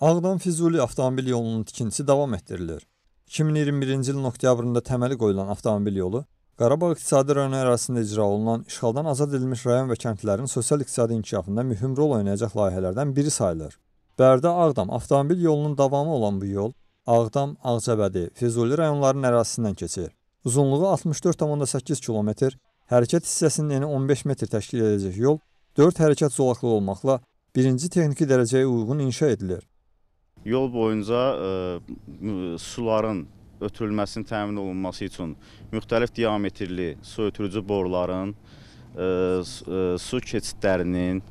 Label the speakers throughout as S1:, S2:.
S1: Ağdam Füzuli avtomobil yolunun tikintisi davam etdirilir. 2021-ci ilin oktyabrında təməli qoyulan avtomobil yolu Qarabağ iqtisadi rayonu ərazisində icra olunan işğaldan azad edilmiş rayon və kəndlərin sosial-iqtisadi inkişafında mühüm rol oynayacaq layihələrdən biri sayılır. Bərdə-Ağdam avtomobil yolunun davamı olan bu yol Ağdam, Ağcabədi, Füzuli rayonlarının ərazisindən keçir. Uzunluğu 64,8 km, hərəkət hissəsinin eni 15 metr təşkil edəcək yol 4 hərəkət zolaqlı olmaqla birinci texniki dərəcəyə uyğun inşa edilir
S2: yol boyunca ə, e, suların ötürülməsinin təmin olunması üçün müxtəlif diametrli su ötürücü boruların, ə, e, e, su keçidlərinin,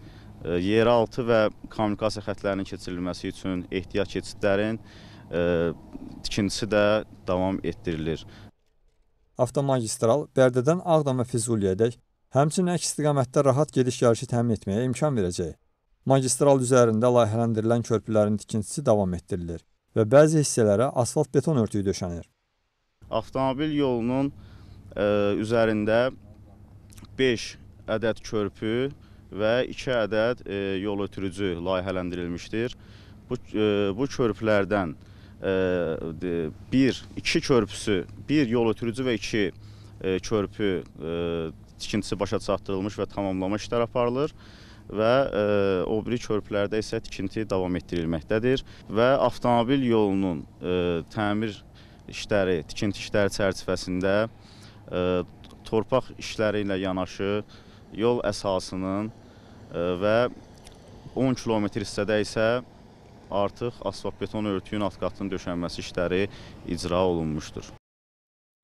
S2: ə, yeraltı və kommunikasiya xətlərinin keçirilməsi üçün ehtiyac keçidlərin ə, tikintisi də
S1: davam etdirilir. Avtomagistral Bərdədən Ağdama Füzuliyədək, həmçinin əks istiqamətdə rahat gediş-gəlişi təmin etməyə imkan verəcək. Magistral üzərində layihələndirilən körpülərin tikintisi davam etdirilir və bəzi hissələrə asfalt beton örtüyü döşənir.
S2: Avtomobil yolunun ə, e, üzərində 5 ədəd körpü və 2 ədəd ə, e, yol ötürücü layihələndirilmişdir. Bu ə, e, bu körpülərdən 1 2 körpüsü, 1 yol ötürücü və 2 körpü tikintisi başa çatdırılmış və tamamlama işləri aparılır və e, o biri körpülərdə isə tikinti davam etdirilməkdədir və avtomobil yolunun e, təmir işləri, tikinti işləri çərçivəsində e, torpaq işləri ilə yanaşı yol əsasının və 10 kilometr hissədə isə artıq asfalt beton örtüyün alt qatının döşənməsi işləri icra
S1: olunmuşdur.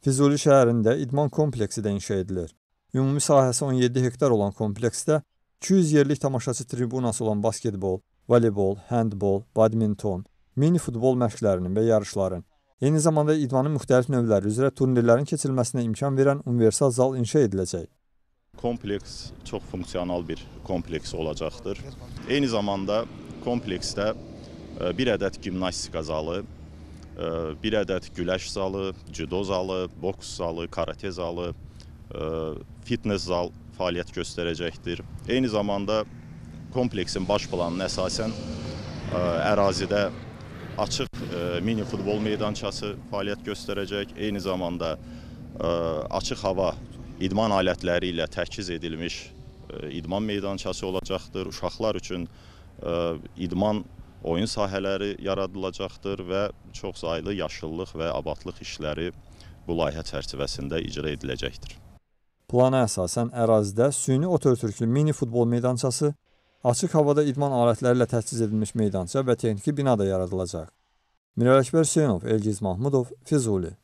S1: Füzuli şəhərində idman kompleksi də inşa edilir. Ümumi sahəsi 17 hektar olan kompleksdə 200 yerlik tamaşaçı tribunası olan basketbol, voleybol, handbol, badminton, mini futbol məşqlərinin və yarışların, eyni zamanda idmanın müxtəlif növləri üzrə turnirlərin keçirilməsinə imkan verən universal zal inşa ediləcək.
S3: Kompleks çox funksional bir kompleks olacaqdır. Eyni zamanda kompleksdə e, bir ədəd gimnastika zalı, e, bir ədəd güləş zalı, cüdo zalı, boks zalı, karate zalı, e, fitness zalı fəaliyyət göstərəcəkdir. Eyni zamanda kompleksin baş planına əsasən ə, ərazidə açıq ə, mini futbol meydançası fəaliyyət göstərəcək. Eyni zamanda ə, açıq hava idman alətləri ilə təchiz edilmiş ə, idman meydançası olacaqdır. Uşaqlar üçün ə, idman oyun sahələri yaradılacaqdır və çoxsaylı yaşıllıq və abadlıq işləri bu layihə çərçivəsində icra ediləcəkdir.
S1: Plana əsasən ərazidə süni otörtürklü mini futbol meydançası, açıq havada idman alətləri ilə təchiz edilmiş meydança və texniki bina da yaradılacaq. Mirələkbər Hüseynov, Elgiz Mahmudov, Füzuli